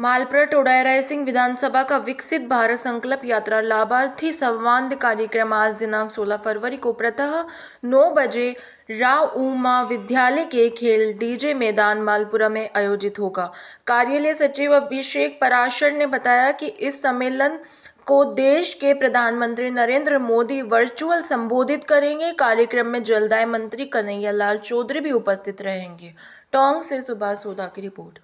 मालपुरा टोडायराय सिंह विधानसभा का विकसित भारत संकल्प यात्रा लाभार्थी संवाद कार्यक्रम आज दिनांक 16 फरवरी को प्रतः 9 बजे राव उमा विद्यालय के खेल डीजे मैदान मालपुरा में आयोजित होगा कार्यालय सचिव अभिषेक पराशर ने बताया कि इस सम्मेलन को देश के प्रधानमंत्री नरेंद्र मोदी वर्चुअल संबोधित करेंगे कार्यक्रम में जलदाय मंत्री कन्हैया लाल चौधरी भी उपस्थित रहेंगे टोंग से सुभाष सोदा की रिपोर्ट